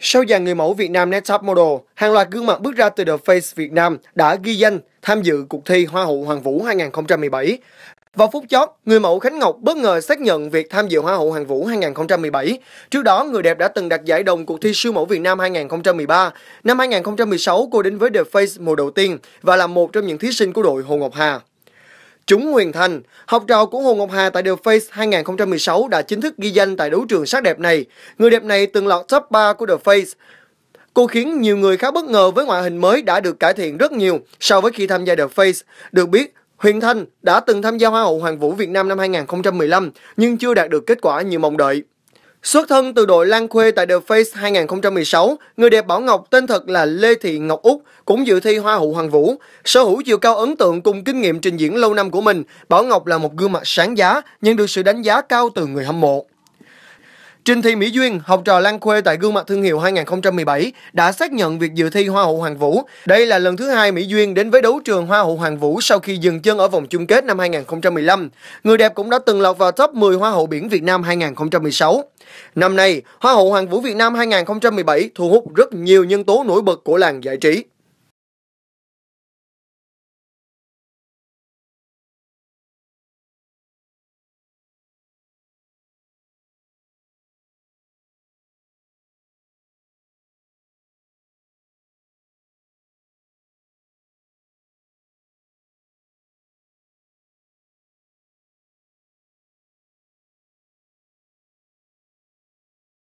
Sau dàn người mẫu Việt Nam Next Top Model, hàng loạt gương mặt bước ra từ The Face Việt Nam đã ghi danh tham dự cuộc thi Hoa hậu Hoàng vũ 2017. Vào phút chót, người mẫu Khánh Ngọc bất ngờ xác nhận việc tham dự Hoa hậu Hoàng vũ 2017. Trước đó, người đẹp đã từng đạt giải đồng cuộc thi siêu mẫu Việt Nam 2013. Năm 2016, cô đến với The Face mùa đầu tiên và là một trong những thí sinh của đội Hồ Ngọc Hà. Chúng Huyền Thành, học trò của Hồ Ngọc Hà tại The Face 2016 đã chính thức ghi danh tại đấu trường sắc đẹp này. Người đẹp này từng lọt top 3 của The Face. Cô khiến nhiều người khá bất ngờ với ngoại hình mới đã được cải thiện rất nhiều so với khi tham gia The Face. Được biết, Huyền Thanh đã từng tham gia Hoa hậu Hoàng vũ Việt Nam năm 2015 nhưng chưa đạt được kết quả như mong đợi. Xuất thân từ đội Lan Khuê tại The Face 2016, người đẹp Bảo Ngọc tên thật là Lê Thị Ngọc Úc, cũng dự thi Hoa hậu Hoàng Vũ. Sở hữu chiều cao ấn tượng cùng kinh nghiệm trình diễn lâu năm của mình, Bảo Ngọc là một gương mặt sáng giá, nhưng được sự đánh giá cao từ người hâm mộ. Trình Thị Mỹ Duyên, học trò Lan Khuê tại Gương mặt Thương hiệu 2017, đã xác nhận việc dự thi Hoa hậu Hoàng Vũ. Đây là lần thứ hai Mỹ Duyên đến với đấu trường Hoa hậu Hoàng Vũ sau khi dừng chân ở vòng chung kết năm 2015. Người đẹp cũng đã từng lọt vào top 10 Hoa hậu biển Việt Nam 2016. Năm nay, Hoa hậu Hoàng Vũ Việt Nam 2017 thu hút rất nhiều nhân tố nổi bật của làng giải trí.